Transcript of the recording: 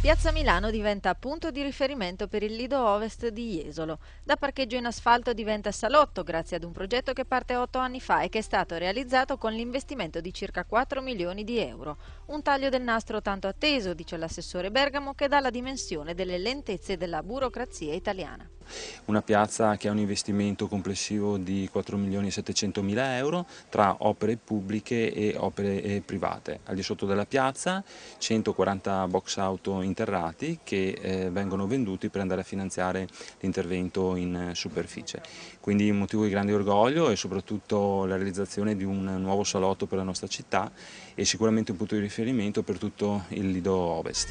Piazza Milano diventa punto di riferimento per il Lido Ovest di Jesolo. Da parcheggio in asfalto diventa salotto grazie ad un progetto che parte otto anni fa e che è stato realizzato con l'investimento di circa 4 milioni di euro. Un taglio del nastro tanto atteso, dice l'assessore Bergamo, che dà la dimensione delle lentezze della burocrazia italiana. Una piazza che ha un investimento complessivo di 4 milioni e 700 mila euro tra opere pubbliche e opere eh, private. Al di sotto della piazza 140 box auto in interrati che eh, vengono venduti per andare a finanziare l'intervento in eh, superficie. Quindi un motivo di grande orgoglio e soprattutto la realizzazione di un nuovo salotto per la nostra città e sicuramente un punto di riferimento per tutto il Lido Ovest.